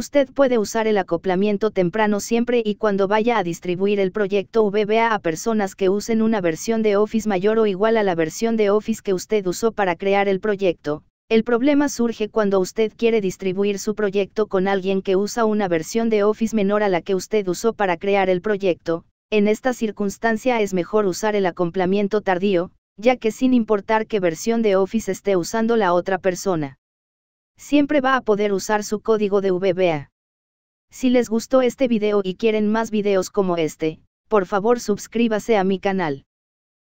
Usted puede usar el acoplamiento temprano siempre y cuando vaya a distribuir el proyecto VBA a personas que usen una versión de Office mayor o igual a la versión de Office que usted usó para crear el proyecto. El problema surge cuando usted quiere distribuir su proyecto con alguien que usa una versión de Office menor a la que usted usó para crear el proyecto. En esta circunstancia es mejor usar el acoplamiento tardío, ya que sin importar qué versión de Office esté usando la otra persona Siempre va a poder usar su código de VBA. Si les gustó este video y quieren más videos como este, por favor suscríbase a mi canal.